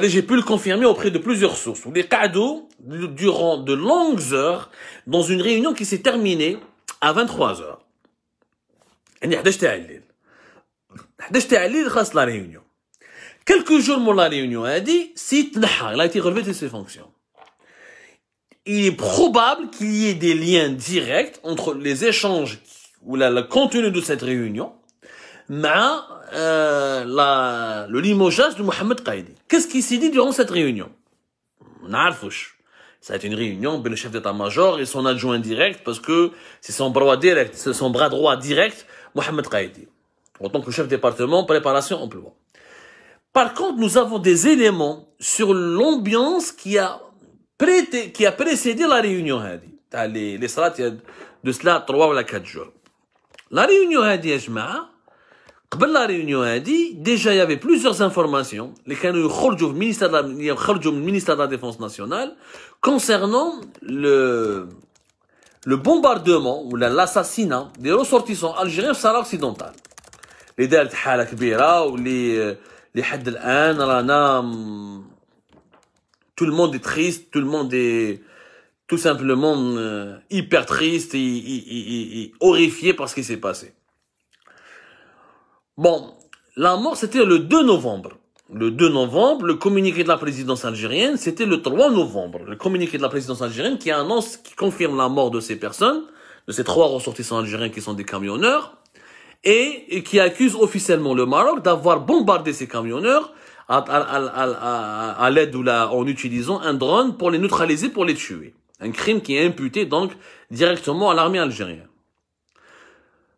J'ai pu le confirmer auprès de plusieurs sources. Les cadeaux, durant de longues heures, dans une réunion qui s'est terminée à 23 heures. عندي 11 تاع الليل 11 تاع الليل خاص لا ريونيون كلكو جور مور لا ريونيون هادي il est probable qu'il y ait des liens directs entre les échanges ou le contenu de cette réunion mais euh, le limogeage de Mohamed Kaidi Qu'est-ce qui s'est dit durant cette réunion Ça a été une réunion entre le chef d'état-major et son adjoint direct parce que c'est son bras direct, c'est son bras droit direct Mohamed Qaidi, en tant que chef département préparation emploi. Par contre, nous avons des éléments sur l'ambiance qui a prêté, qui a précédé la réunion Hadi. Les, les de cela trois ou quatre jours. La réunion Hadi, avant la réunion Hadi, déjà il y avait plusieurs informations, les canaux du ministère ministère de la Défense nationale, concernant le, le bombardement ou l'assassinat des ressortissants algériens au Sahara occidental. Les ou ou la les لحد al رانا tout le monde est triste tout le monde est tout simplement euh, hyper triste et, et, horrifié par ce qui s'est passé bon la mort c'était le 2 novembre le 2 novembre, le communiqué de la présidence algérienne, c'était le 3 novembre. Le communiqué de la présidence algérienne qui annonce, qui confirme la mort de ces personnes, de ces trois ressortissants algériens qui sont des camionneurs, et qui accuse officiellement le Maroc d'avoir bombardé ces camionneurs à, l'aide ou en utilisant un drone pour les neutraliser, pour les tuer. Un crime qui est imputé donc directement à l'armée algérienne.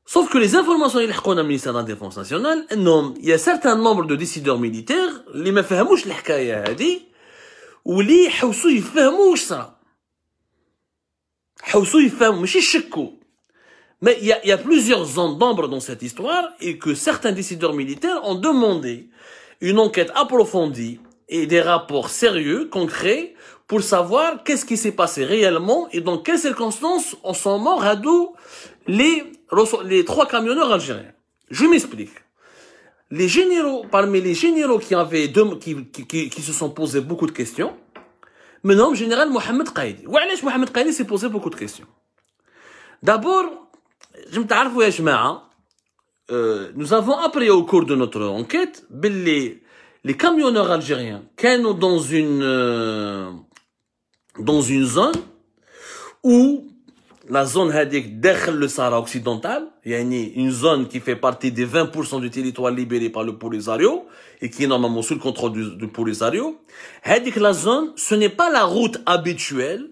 Sauf que les informations qu'on a ministère de la Défense nationale, non, il y a certains membres de décideurs militaires qui ne comprennent pas l'histoire ils ne pas mais il y, a, plusieurs zones d'ombre dans cette histoire et que certains décideurs militaires ont demandé une enquête approfondie et des rapports sérieux, concrets, pour savoir qu'est-ce qui s'est passé réellement et dans quelles circonstances on s'en mort à les les trois camionneurs algériens. Je m'explique. Les généraux, parmi les généraux qui avaient deux, qui, qui, qui, se sont posés beaucoup de questions, me nomme général Mohamed Qaidi. Mohamed Qaidi s'est posé beaucoup de questions. D'abord, euh, nous avons appris au cours de notre enquête, ben, les, les camionneurs algériens, dans une, euh, dans une zone où la zone hadik derrière le Sahara occidental, il y a une zone qui fait partie des 20% du territoire libéré par le Polisario et qui est normalement sous le contrôle du, du Polisario. Hadik la zone, ce n'est pas la route habituelle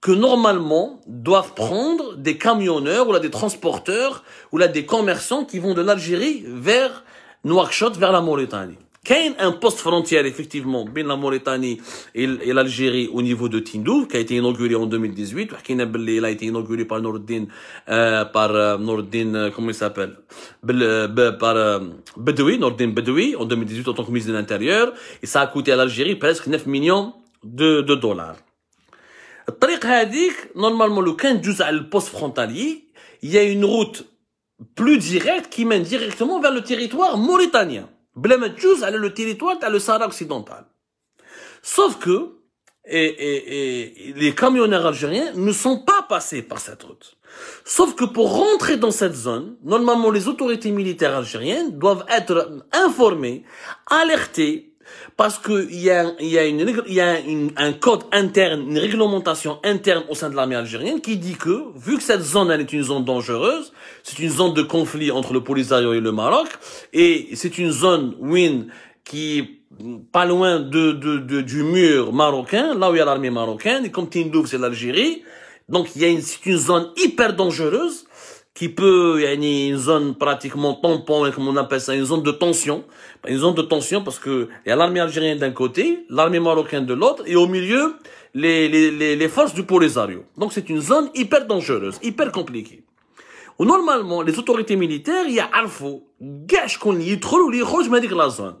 que normalement doivent prendre des camionneurs ou là des transporteurs ou là des commerçants qui vont de l'Algérie vers Nouakchott, vers la Mauritanie. Kane un poste frontière, effectivement, bien la Mauritanie et l'Algérie au niveau de Tindouf, qui a été inauguré en 2018. Il a été inauguré par Nordin, euh, par euh, euh, comment il s'appelle Par Bedoui, Nordin Bedoui, en 2018 en tant que ministre de l'Intérieur. Et ça a coûté à l'Algérie presque 9 millions de, de dollars. Très هذيك normalement, لو كان تجوز على poste il y a une route plus directe qui mène directement vers le territoire mauritanien Blamatjouz, elle est le territoire, t'as le Sahara occidental. Sauf que, et, les camionneurs algériens ne sont pas passés par cette route. Sauf que pour rentrer dans cette zone, normalement les autorités militaires algériennes doivent être informées, alertées parce qu'il y a, y a, un code interne, une réglementation interne au sein de l'armée algérienne qui dit que, vu que cette zone elle est une zone dangereuse, c'est une zone de conflit entre le Polisario et le Maroc, et c'est une zone win qui est pas loin de, du mur marocain, là où il y a l'armée marocaine, et comme Tindouf c'est l'Algérie, donc il y a c'est une zone hyper dangereuse, qui peut, il y a une zone pratiquement tampon, comme on appelle ça, une zone de tension. Ben, une zone de tension parce que il y a l'armée algérienne d'un côté, l'armée marocaine de l'autre, et au milieu, les, les, les, forces du Polisario. Donc c'est une zone hyper dangereuse, hyper compliquée. Où normalement, les autorités militaires, il y a Alfo, gâche qu'on y trouve, les rouges, mais la zone.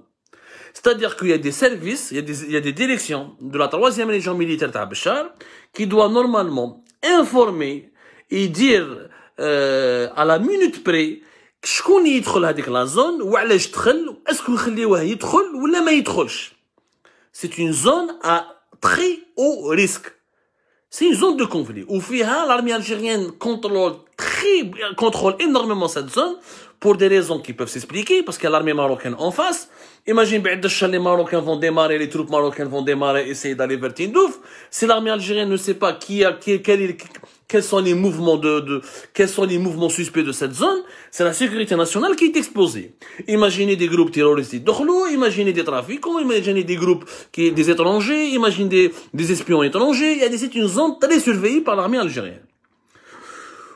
C'est-à-dire qu'il y a des services, il y a des, il y a des directions de la troisième région militaire d'Abchar, qui doit normalement informer et dire euh, à la minute près شكون يدخل هذيك لا زون وعلاش دخل اسكو نخليوه ne ولا ما C'est une zone à très haut risque. C'est une zone de conflit. C'est l'armée algérienne contrôle très contrôle énormément cette zone pour des raisons qui peuvent s'expliquer parce qu'il y a l'armée marocaine en face imagine les marocains vont démarrer les troupes marocaines vont démarrer essayer d'aller vers Tindouf si l'armée algérienne ne sait pas qui a quel est quels sont les mouvements de, de, quels sont les mouvements suspects de cette zone, c'est la sécurité nationale qui est exposée. Imaginez des groupes terroristes d'Orlo, imaginez des trafiquants, imaginez des groupes qui, des étrangers, imaginez des, des espions étrangers, des, c'est une zone très surveillée par l'armée algérienne.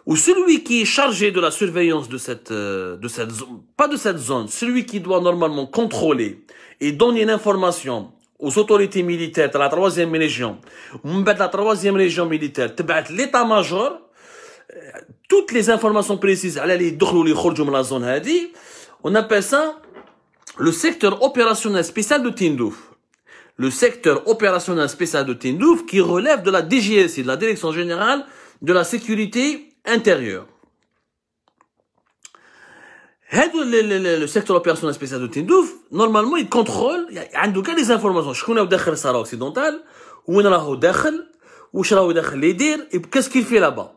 Ou celui qui est chargé de la surveillance de cette, euh, de cette zone, pas de cette zone, celui qui doit normalement contrôler et donner l'information aux autorités militaires de la troisième région, de la troisième région militaire, l'état-major, euh, toutes les informations précises les la zone on appelle ça le secteur opérationnel spécial de Tindouf. Le secteur opérationnel spécial de Tindouf qui relève de la DGSI, de la Direction Générale de la Sécurité Intérieure. Hein, le, secteur opérationnel spécial de Tindouf, normalement, il contrôle, il y a les informations. Je connais le Sahara occidental, où on a le où je les dire, et qu'est-ce qu'il fait là-bas.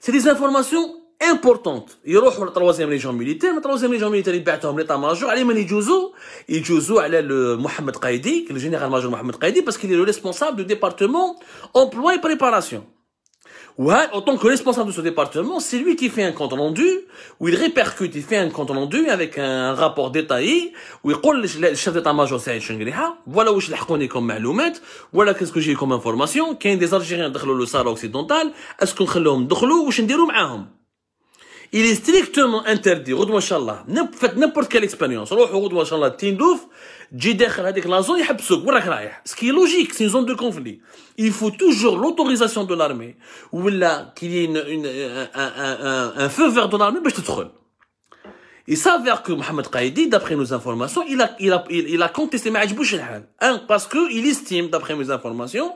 C'est des informations importantes. Il y a la troisième légion militaire, la troisième légion militaire, il bat l'état-major, allez, mais il joue, allez, le Mohamed Qaidi, le général-major Mohamed Qaidi, parce qu'il est le responsable du département emploi et préparation. Ouais, en tant que responsable de ce département, c'est lui qui fait un compte rendu, où il répercute, il fait un compte rendu avec un rapport détaillé, où il dit le chef d'état-major Saïd Shangriha, voilà où je l'ai comme معلومات, voilà qu'est-ce que j'ai comme information, qu'il y a des Algériens dans le Sahara occidental, est-ce qu'on les دخلوا واش نديروا eux. il est strictement interdit, غدوة ان faites n'importe quelle expérience, روحوا غدوة ان ce qui est logique, c'est une zone de conflit. il faut toujours l'autorisation de l'armée ou là qu'il y ait une, un, un, un, feu vert de l'armée باش تدخل Il s'avère que Mohamed Qaïdi, d'après nos informations, il a, il a, il, a contesté Maïj Bouchelhan. Un, parce que il estime, d'après mes informations,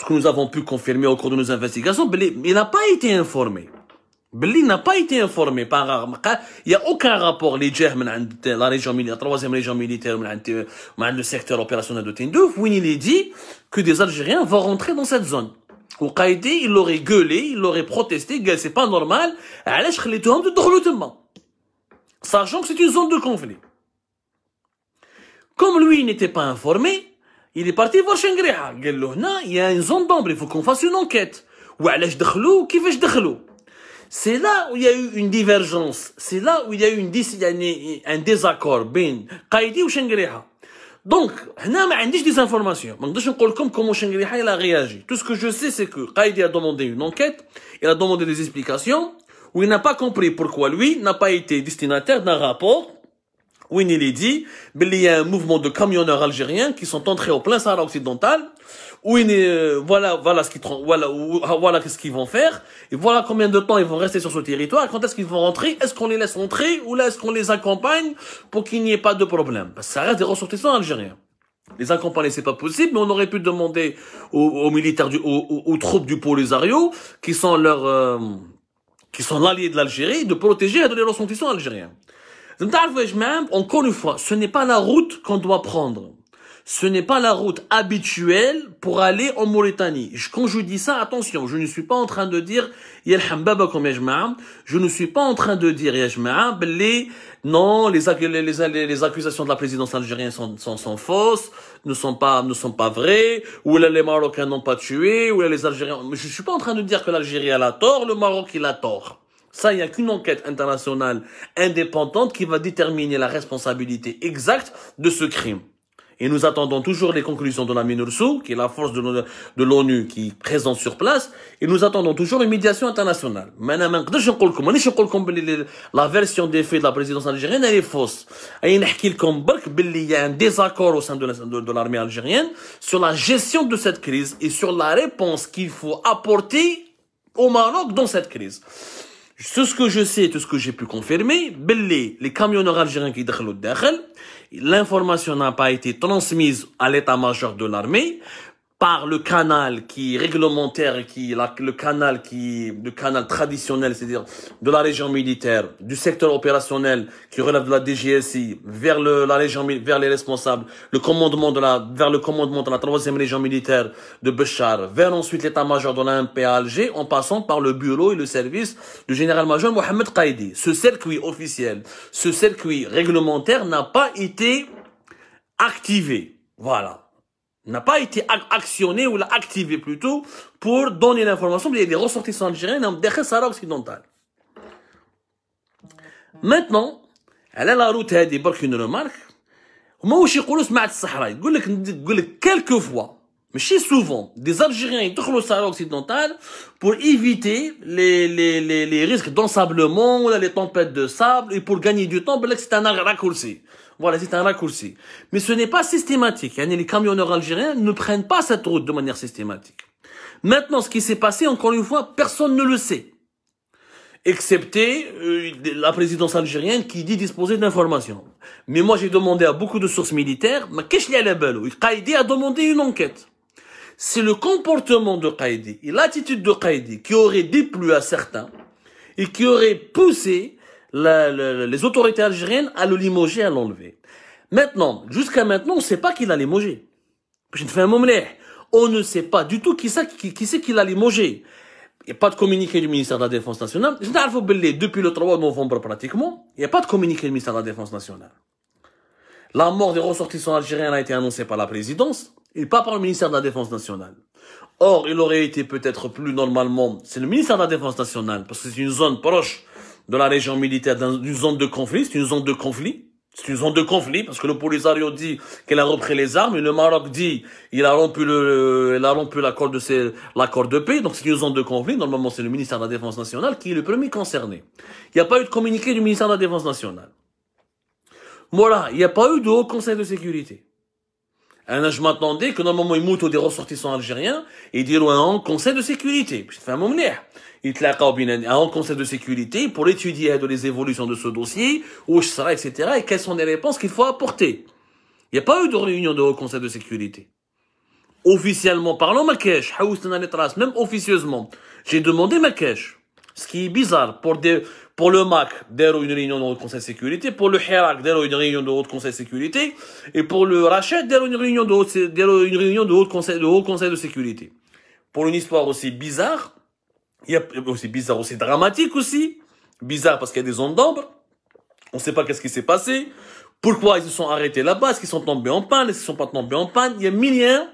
ce que nous avons pu confirmer au cours de nos investigations, il n'a pas été informé. Belli n'a pas été informé par Il n'y a aucun rapport, les la région militaire, troisième région militaire, le secteur opérationnel de Tindouf, où il est dit que des Algériens vont rentrer dans cette zone. Ou Qaïdé, il aurait gueulé, il aurait protesté, c'est pas normal, sachant que c'est une zone de conflit. Comme lui n'était pas informé, il est parti voir Shangri-La. Il y a une zone d'ombre, il faut qu'on fasse une enquête. Ou علاش دخلوا ou كيفاش دخلوا c'est là où il y a eu une divergence, c'est là où il y a eu une, un désaccord donc قايدي وشنقريحه Donc, هنا ما عنديش des informations. ما نقدرش نقول comment a réagi tout ce que je sais c'est que Kaidi a demandé une enquête il a demandé des explications où il n'a pas compris pourquoi lui n'a pas été destinataire d'un rapport où il est dit il y a un mouvement de camionneurs algériens qui sont entrés au plein Sahara occidental oui euh, voilà, voilà ce qu'ils voilà, ah, voilà ce qu'ils vont faire, et voilà combien de temps ils vont rester sur ce territoire, quand est-ce qu'ils vont rentrer, est-ce qu'on les laisse rentrer, ou là est-ce qu'on les accompagne pour qu'il n'y ait pas de problème. Parce que ça reste des ressortissants algériens. Les accompagner, c'est pas possible, mais on aurait pu demander aux, militaires du, aux, troupes du Polisario, qui sont leurs, euh, qui sont l'allié de l'Algérie, de protéger et de les ressortissants algériens. Encore une fois, ce n'est pas la route qu'on doit prendre ce n'est pas la route habituelle pour aller en Mauritanie. Quand je dis ça, attention, je ne suis pas en train de dire je ne suis pas en train de dire les non, les, les, les, accusations de la présidence algérienne sont, sont, sont, fausses, ne sont pas ne sont pas vraies, ou les Marocains n'ont pas tué, ou les Algériens. Je ne suis pas en train de dire que l'Algérie a la tort, le Maroc il a tort. Ça, il n'y a qu'une enquête internationale indépendante qui va déterminer la responsabilité exacte de ce crime. Et nous attendons toujours les conclusions de la MINURSO, qui est la force de l'ONU qui est présente sur place. Et nous attendons toujours une médiation internationale. La version des faits de la présidence algérienne, est fausse. Ben, il y a un désaccord au sein de l'armée algérienne sur la gestion de cette crise et sur la réponse qu'il faut apporter au Maroc dans cette crise. Tout ce que je sais, tout ce que j'ai pu confirmer, ben, les camionneurs algériens qui sont l'information n'a pas été transmise à l'état-major de l'armée, par le canal qui réglementaire, qui le canal qui le canal traditionnel, c'est-à-dire de la région militaire, du secteur opérationnel qui relève de la DGSI vers la région vers les responsables, le commandement de la vers le commandement de la troisième région militaire de Béchar, vers ensuite l'état-major de la ALG, en passant par le bureau et le service du général-major Mohamed Kaidi. Ce circuit officiel, ce circuit réglementaire n'a pas été activé. Voilà n'a pas été actionné ou l'a activé plutôt pour donner l'information les des ressortissants algériens dans le Sahara occidental. Maintenant, elle a la route à est une remarque. Moi je suis le Sahara. Je quelques fois, mais sais souvent, des Algériens dans le Sahara occidental pour éviter les, les, les, les risques d'ensablement, les tempêtes de sable et pour gagner du temps, c'est un raccourci. Voilà, c'est un raccourci. Mais ce n'est pas systématique. Hein, les camionneurs algériens ne prennent pas cette route de manière systématique. Maintenant, ce qui s'est passé, encore une fois, personne ne le sait. Excepté euh, la présidence algérienne qui dit disposer d'informations. Mais moi, j'ai demandé à beaucoup de sources militaires, mais qu'est-ce qu'il y a là a demandé une enquête c'est le comportement de Qaïdi et l'attitude de Qaïdi qui aurait déplu à certains et qui aurait poussé les autorités algériennes à le limoger, à l'enlever. Maintenant, jusqu'à maintenant, on ne sait pas qui l'a limogé. Je ne fais un moment On ne sait pas du tout qui c'est qui, qui, qui l'a limogé. Il n'y a pas de communiqué du ministère de la Défense nationale. Je n'ai depuis le 3 novembre pratiquement, il n'y a pas de communiqué du ministère de la Défense nationale. La mort des ressortissants algériens a été annoncée par la présidence et pas par le ministère de la Défense nationale. Or, il aurait été peut-être plus normalement, c'est le ministère de la Défense nationale, parce que c'est une zone proche de la région militaire, dans une zone de conflit, c'est une zone de conflit. C'est une zone de conflit parce que le Polisario dit qu'elle a repris les armes et le Maroc dit il a rompu le, il a rompu de l'accord de paix. Donc c'est une zone de conflit. Normalement, c'est le ministère de la Défense nationale qui est le premier concerné. Il n'y a pas eu de communiqué du ministère de la Défense nationale. Voilà. Il n'y a pas eu de haut conseil de sécurité. Un je m'attendais que normalement ils au des ressortissants algériens et dire un conseil de sécurité. Il te un conseil de sécurité pour étudier les évolutions de ce dossier, où je serai, etc. et quelles sont les réponses qu'il faut apporter. Il n'y a pas eu de réunion de haut conseil de sécurité. Officiellement parlant, Makesh, même officieusement, j'ai demandé Makesh. Ce qui est bizarre pour des, pour le MAC, d'ailleurs, une réunion de haut conseil de sécurité. Pour le Hirak, e d'ailleurs, une réunion de haut conseil de sécurité. Et pour le Rachet, d'ailleurs, une réunion de une réunion de haut conseil, de haut conseil de sécurité. Pour une histoire aussi bizarre, il y a aussi bizarre, aussi dramatique aussi. Bizarre parce qu'il y a des ondes d'ombre. On ne sait pas qu'est-ce qui s'est passé. Pourquoi ils se sont arrêtés là-bas? Est-ce qu'ils sont tombés en panne? Est-ce qu'ils sont pas tombés en panne? Il y a mille et un,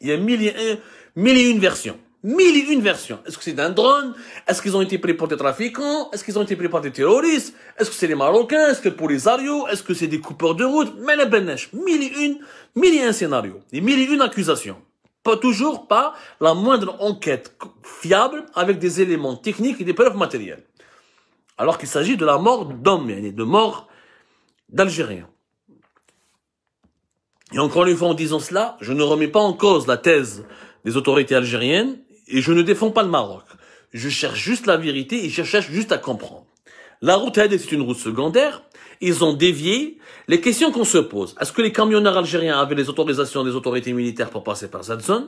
il y a mille et un, mille et une versions mille une versions. Est-ce que c'est d'un drone Est-ce qu'ils ont été pris pour des trafiquants Est-ce qu'ils ont été pris pour des terroristes Est-ce que c'est les Marocains Est-ce que pour les Arios Est-ce que c'est des coupeurs de route Mais les benèche, mille une, mille un scénarios, et mille une accusations. Pas toujours pas la moindre enquête fiable avec des éléments techniques et des preuves matérielles. Alors qu'il s'agit de la mort d'hommes, de mort d'Algériens. Et encore une fois, en disant cela, je ne remets pas en cause la thèse des autorités algériennes et je ne défends pas le Maroc. Je cherche juste la vérité et je cherche juste à comprendre. La route aide c'est une route secondaire. Ils ont dévié. Les questions qu'on se pose, est-ce que les camionneurs algériens avaient les autorisations des autorités militaires pour passer par cette zone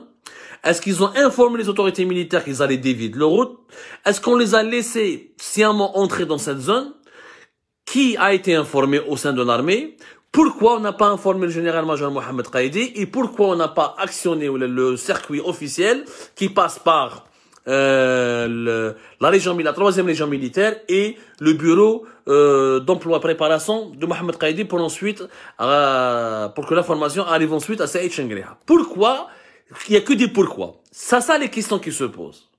Est-ce qu'ils ont informé les autorités militaires qu'ils allaient dévier de leur route Est-ce qu'on les a laissés sciemment entrer dans cette zone Qui a été informé au sein de l'armée pourquoi on n'a pas informé le général major Mohamed Kaidi et pourquoi on n'a pas actionné le circuit officiel qui passe par euh, la, région, la troisième région militaire et le bureau euh, d'emploi préparation de Mohamed Kaidi pour ensuite euh, pour que l'information arrive ensuite à Saïd Chengriha Pourquoi Il n'y a que des pourquoi. Ça, ça les questions qui se posent.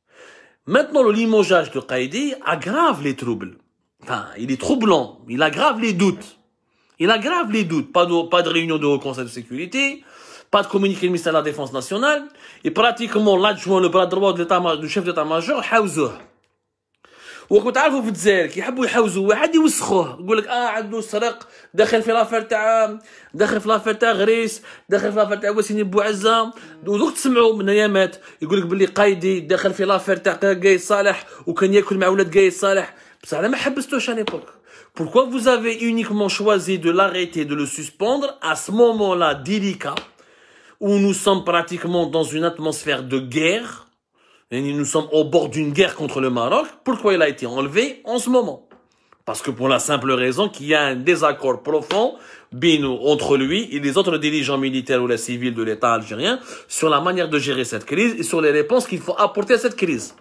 Maintenant, le limogeage de Kaidi aggrave les troubles. Enfin, il est troublant, il aggrave les doutes. Il aggrave les doutes. Pas de, pas de réunion de haut conseil de sécurité, pas de communiqué du ministère de la Défense nationale, et pratiquement l'adjoint, le bras droit de l'état, du chef d'état-major, Haouzouh. وكنت تعرفوا في الجزائر كي يحبوا يحوزوا واحد يوسخوه يقول لك اه عنده سرق داخل في لافير تاع داخل في لافير تاع غريس داخل في لافير تاع وسيم بوعزه ودوك تسمعوا من ايامات يقول لك باللي قايدي داخل في لافير تاع قايد صالح وكان ياكل مع ولاد قايد صالح Pourquoi vous avez uniquement choisi de l'arrêter, de le suspendre à ce moment-là délicat, où nous sommes pratiquement dans une atmosphère de guerre, et nous sommes au bord d'une guerre contre le Maroc, pourquoi il a été enlevé en ce moment Parce que pour la simple raison qu'il y a un désaccord profond entre lui et les autres dirigeants militaires ou les civils de l'État algérien sur la manière de gérer cette crise et sur les réponses qu'il faut apporter à cette crise.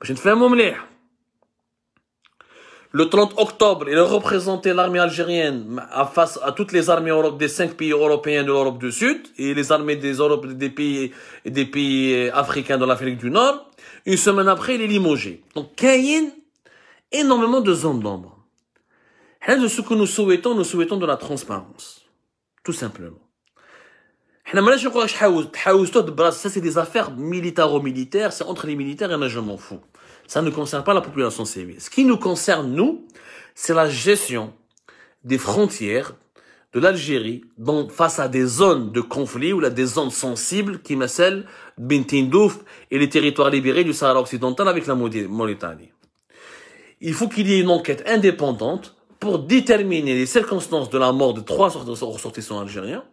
Je ne fais un le 30 octobre, il a représenté l'armée algérienne face à toutes les armées Europe des cinq pays européens de l'Europe du Sud et les armées des, Europe, des, pays, des pays euh, africains de l'Afrique du Nord. Une semaine après, il est limogé. Donc, a énormément de zones d'ombre. de ce que nous souhaitons, nous souhaitons de la transparence. Tout simplement. Ça, c'est des affaires militaro-militaires, c'est entre les militaires et moi, je m'en fous ça ne concerne pas la population civile. Ce qui nous concerne, nous, c'est la gestion des frontières de l'Algérie face à des zones de conflit ou à des zones sensibles qui Bintindouf Bentindouf et les territoires libérés du Sahara occidental avec la Mauritanie. Il faut qu'il y ait une enquête indépendante pour déterminer les circonstances de la mort de trois ressortissants algériens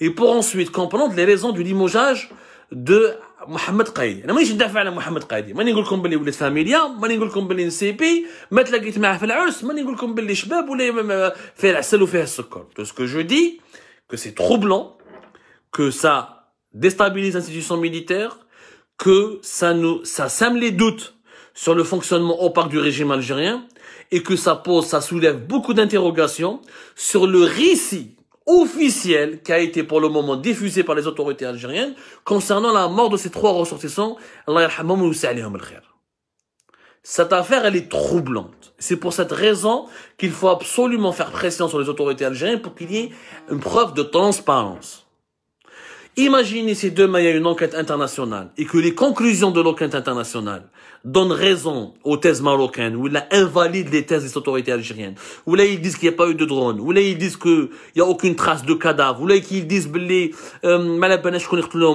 et pour ensuite comprendre les raisons du limogeage دو محمد قايدي انا مانيش ندافع على محمد قايدي ماني نقول لكم باللي ولاد فاميليا ماني نقول لكم باللي نسيبي ما تلاقيت معاه في العرس ماني نقول لكم باللي شباب ولا فيه العسل وفيه السكر تو سكو جو دي que c'est troublant, que ça déstabilise l'institution militaire, que ça nous, ça sème les doutes sur le fonctionnement au parc du régime algérien et que ça pose, ça soulève beaucoup d'interrogations sur le récit Officiel qui a été pour le moment diffusé par les autorités algériennes concernant la mort de ces trois ressortissants. Cette affaire, elle est troublante. C'est pour cette raison qu'il faut absolument faire pression sur les autorités algériennes pour qu'il y ait une preuve de transparence. Imaginez si demain il y a une enquête internationale et que les conclusions de l'enquête internationale donnent raison aux thèses marocaines, ou la invalide les thèses des autorités algériennes, ou là ils disent qu'il n'y a pas eu de drone, ou là ils disent qu'il n'y a aucune trace de cadavre, ou là ils disent les euh, ben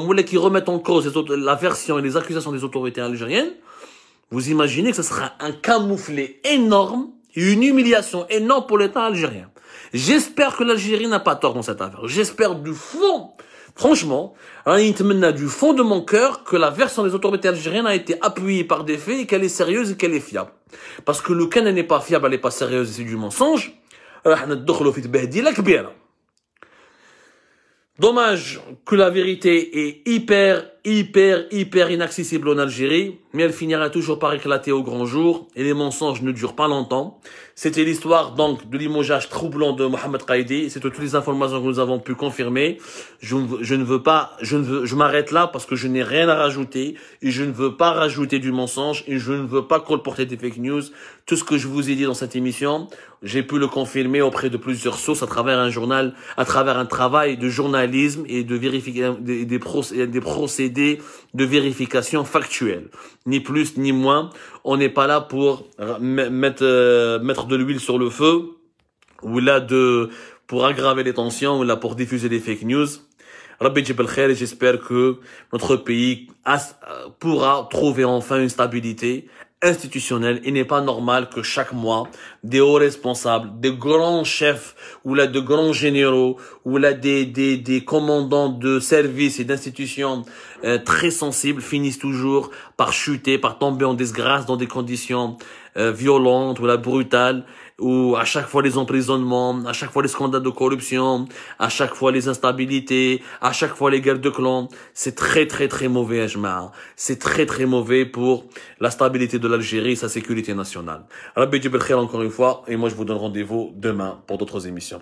ou là ils remettent en cause la version et les accusations des autorités algériennes, vous imaginez que ce sera un camouflet énorme et une humiliation énorme pour l'État algérien. J'espère que l'Algérie n'a pas tort dans cette affaire. J'espère du fond Franchement, hein, du fond de mon cœur que la version des autorités algériennes a été appuyée par des faits et qu'elle est sérieuse et qu'elle est fiable. Parce que le elle n'est pas fiable, elle n'est pas sérieuse, c'est du mensonge. Dommage que la vérité est hyper hyper, hyper inaccessible en Algérie, mais elle finira toujours par éclater au grand jour, et les mensonges ne durent pas longtemps. C'était l'histoire, donc, de limogeage troublant de Mohamed Qaidi, c'est toutes les informations que nous avons pu confirmer. Je, ne veux pas, je ne veux, je m'arrête là parce que je n'ai rien à rajouter, et je ne veux pas rajouter du mensonge, et je ne veux pas colporter des fake news. Tout ce que je vous ai dit dans cette émission, j'ai pu le confirmer auprès de plusieurs sources à travers un journal, à travers un travail de journalisme et de vérification des, des, procédés de vérification factuelle. Ni plus, ni moins. On n'est pas là pour mettre, euh, mettre de l'huile sur le feu ou là de, pour aggraver les tensions ou là pour diffuser des fake news. j'espère que notre pays pourra trouver enfin une stabilité institutionnel. Il n'est pas normal que chaque mois, des hauts responsables, des grands chefs, ou là de grands généraux, ou là des, des, commandants de services et d'institutions euh, très sensibles finissent toujours par chuter, par tomber en disgrâce dans des conditions euh, violentes ou là brutales. Ou à chaque fois les emprisonnements, à chaque fois les scandales de corruption, à chaque fois les instabilités, à chaque fois les guerres de clans. C'est très très très mauvais, Ajma. C'est très très mauvais pour la stabilité de l'Algérie et sa sécurité nationale. Rabbi encore une fois, et moi je vous donne rendez-vous demain pour d'autres émissions.